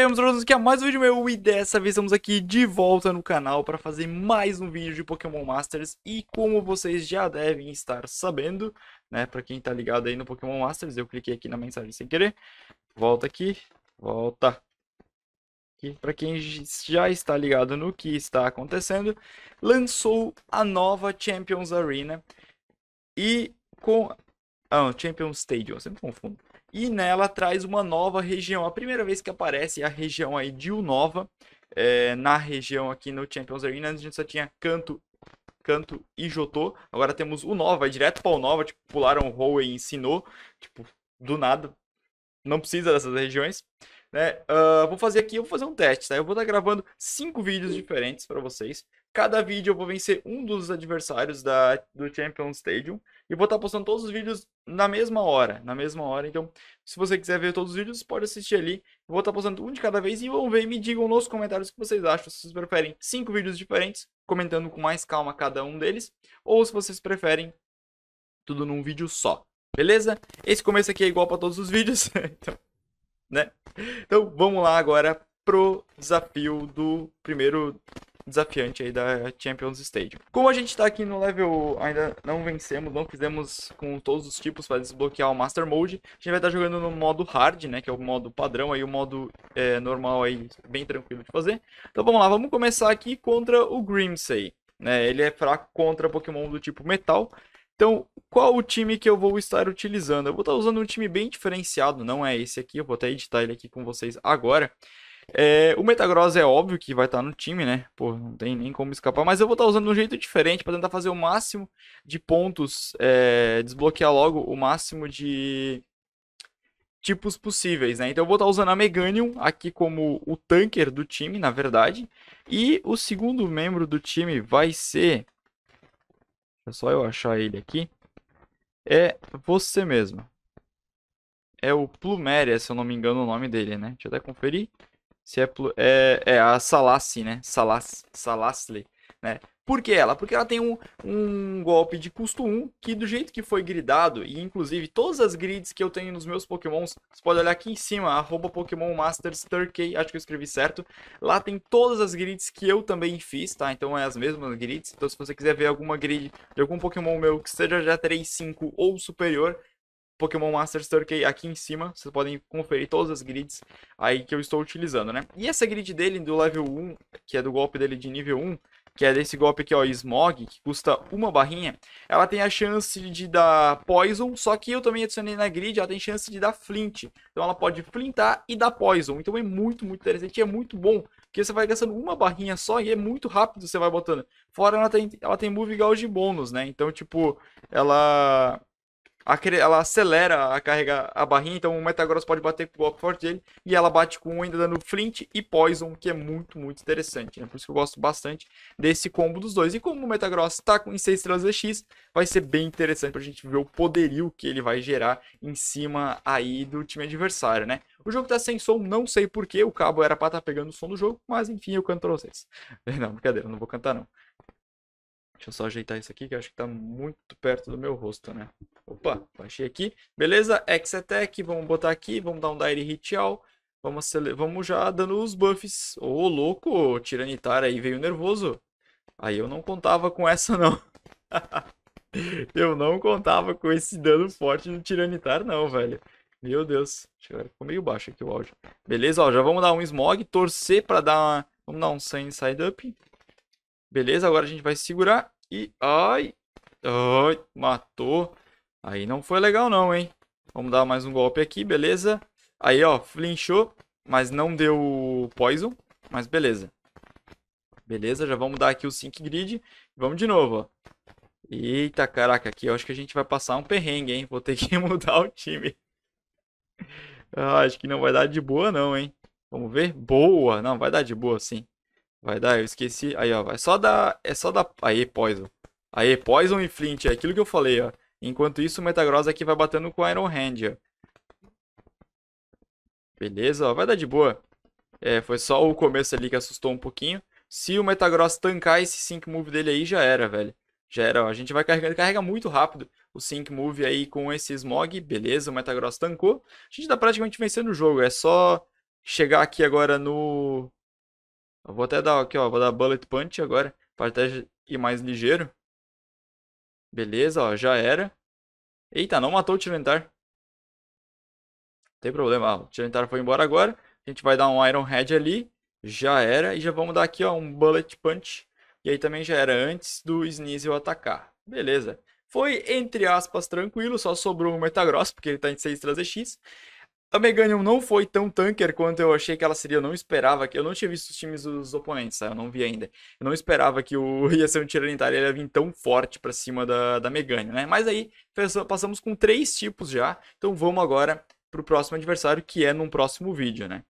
aí, meus amigos, aqui é mais um vídeo meu e dessa vez estamos aqui de volta no canal para fazer mais um vídeo de Pokémon Masters e como vocês já devem estar sabendo, né, para quem tá ligado aí no Pokémon Masters, eu cliquei aqui na mensagem sem querer, volta aqui, volta, e para quem já está ligado no que está acontecendo, lançou a nova Champions Arena e com... Ah, Champions Stadium, eu sempre confundo e nela traz uma nova região. A primeira vez que aparece é a região aí de Unova, é, na região aqui no Champions Arena, a gente só tinha Canto, Canto e Jotô. Agora temos Unova, é direto para Unova, tipo, pularam o Howe e ensinou, tipo, do nada. Não precisa dessas regiões. Né? Uh, vou fazer aqui, eu vou fazer um teste, tá? Eu vou estar tá gravando cinco vídeos diferentes para vocês. Cada vídeo eu vou vencer um dos adversários da, do Champions Stadium. E vou estar tá postando todos os vídeos na mesma hora. Na mesma hora. Então, se você quiser ver todos os vídeos, pode assistir ali. vou estar tá postando um de cada vez e vão ver me digam nos comentários o que vocês acham. Se vocês preferem cinco vídeos diferentes, comentando com mais calma cada um deles. Ou se vocês preferem tudo num vídeo só. Beleza? Esse começo aqui é igual para todos os vídeos. então né? Então vamos lá agora pro desafio do primeiro desafiante aí da Champions Stage. Como a gente tá aqui no level, ainda não vencemos, não fizemos com todos os tipos para desbloquear o Master Mode, a gente vai estar tá jogando no modo Hard, né, que é o modo padrão aí, o modo é, normal aí, bem tranquilo de fazer. Então vamos lá, vamos começar aqui contra o Grimsey. Né, ele é fraco contra Pokémon do tipo Metal, então, qual o time que eu vou estar utilizando? Eu vou estar usando um time bem diferenciado, não é esse aqui, eu vou até editar ele aqui com vocês agora. É, o Metagross é óbvio que vai estar no time, né? Pô, não tem nem como escapar, mas eu vou estar usando de um jeito diferente para tentar fazer o máximo de pontos, é, desbloquear logo o máximo de tipos possíveis, né? Então eu vou estar usando a Meganium aqui como o tanker do time, na verdade. E o segundo membro do time vai ser é só eu achar ele aqui, é você mesmo. É o Plumeria, se eu não me engano o nome dele, né? Deixa eu até conferir. Se é, é, é a Salassi, né? Salas, Salasli, né? Por que ela? Porque ela tem um, um golpe de custo 1 que do jeito que foi gridado, e inclusive todas as grids que eu tenho nos meus pokémons, você pode olhar aqui em cima, arroba Pokémon Masters Turkey, acho que eu escrevi certo. Lá tem todas as grids que eu também fiz, tá? Então é as mesmas grids. Então se você quiser ver alguma grid de algum pokémon meu que seja já 5 ou superior, Pokémon Masters Turkey aqui em cima. Vocês podem conferir todas as grids aí que eu estou utilizando, né? E essa grid dele do level 1, que é do golpe dele de nível 1, que é desse golpe aqui, ó, Smog, que custa uma barrinha, ela tem a chance de dar Poison, só que eu também adicionei na grid, ela tem chance de dar Flint. Então ela pode flintar e dar Poison. Então é muito, muito interessante e é muito bom, porque você vai gastando uma barrinha só e é muito rápido você vai botando. Fora ela tem, ela tem Move Gauge bônus, né? Então, tipo, ela ela acelera a carregar a barrinha, então o Metagross pode bater com o golpe forte dele, e ela bate com um ainda dando Flint e Poison, que é muito, muito interessante, né? Por isso que eu gosto bastante desse combo dos dois. E como o Metagross está com 6 estrelas EX, vai ser bem interessante para a gente ver o poderio que ele vai gerar em cima aí do time adversário, né? O jogo tá sem som, não sei porquê, o cabo era para estar tá pegando o som do jogo, mas enfim, eu canto pra vocês. Não, brincadeira, não vou cantar não. Deixa eu só ajeitar isso aqui, que eu acho que está muito perto do meu rosto, né? Opa, baixei aqui. Beleza, Exetec, vamos botar aqui, vamos dar um Dire Hit All. Vamos, vamos já dando os buffs. Ô, oh, louco, Tiranitar aí veio nervoso. Aí eu não contava com essa, não. eu não contava com esse dano forte do Tiranitar, não, velho. Meu Deus, ficou meio baixo aqui o áudio. Beleza, ó, já vamos dar um smog, torcer para dar uma... Vamos dar um Sun side up. Beleza, agora a gente vai segurar e... Ai, ai, matou. Aí não foi legal não, hein? Vamos dar mais um golpe aqui, beleza? Aí, ó, flinchou, mas não deu poison, mas beleza. Beleza, já vamos dar aqui o sync grid. Vamos de novo, ó. Eita, caraca, aqui eu acho que a gente vai passar um perrengue, hein? Vou ter que mudar o time. ah, acho que não vai dar de boa não, hein? Vamos ver? Boa! Não, vai dar de boa, sim. Vai dar, eu esqueci. Aí, ó, vai só dar. É só dar. Aí, Poison. Aí, Poison e Flint, é aquilo que eu falei, ó. Enquanto isso, o Metagross aqui vai batendo com o Iron Hand, ó. Beleza, ó, vai dar de boa. É, foi só o começo ali que assustou um pouquinho. Se o Metagross tancar esse sync move dele aí, já era, velho. Já era, ó. A gente vai carregando, carrega muito rápido o sync move aí com esse Smog. Beleza, o Metagross tancou. A gente tá praticamente vencendo o jogo. É só chegar aqui agora no eu vou até dar aqui, ó. Vou dar bullet punch agora. Para até ir mais ligeiro. Beleza, ó. Já era. Eita, não matou o Tilentar. Não tem problema. Ó, o Tilentar foi embora agora. A gente vai dar um Iron Head ali. Já era. E já vamos dar aqui, ó. Um bullet punch. E aí também já era antes do Sneasel atacar. Beleza. Foi, entre aspas, tranquilo, só sobrou o Metagross, porque ele está em 6 trazer X. A Meganium não foi tão tanker quanto eu achei que ela seria. Eu não esperava que. Eu não tinha visto os times dos oponentes, tá? Eu não vi ainda. Eu não esperava que o ia ser um Tiranitar ia vir tão forte para cima da, da Meganium, né? Mas aí passamos com três tipos já. Então vamos agora pro próximo adversário, que é num próximo vídeo, né?